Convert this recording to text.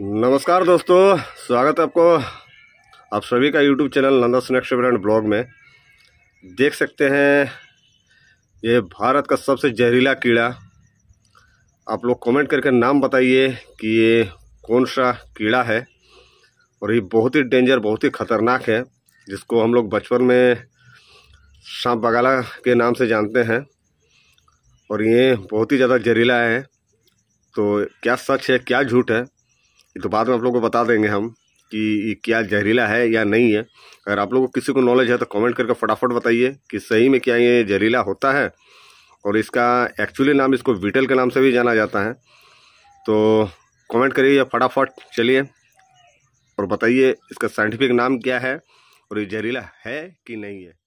नमस्कार दोस्तों स्वागत है आपको आप सभी का यूट्यूब चैनल नंदा सुनेक्ष ब्रांड ब्लॉग में देख सकते हैं ये भारत का सबसे जहरीला कीड़ा आप लोग कमेंट करके नाम बताइए कि ये कौन सा कीड़ा है और ये बहुत ही डेंजर बहुत ही ख़तरनाक है जिसको हम लोग बचपन में सांप बगाला के नाम से जानते हैं और ये बहुत ही ज़्यादा जहरीला है तो क्या सच है क्या झूठ है तो बाद में आप लोग को बता देंगे हम कि क्या जहरीला है या नहीं है अगर आप लोगों को किसी को नॉलेज है तो कमेंट करके फटाफट बताइए कि सही में क्या ये जहरीला होता है और इसका एक्चुअली नाम इसको वीटल के नाम से भी जाना जाता है तो कमेंट करिए फटाफट चलिए और बताइए इसका साइंटिफिक नाम क्या है और ये जहरीला है कि नहीं है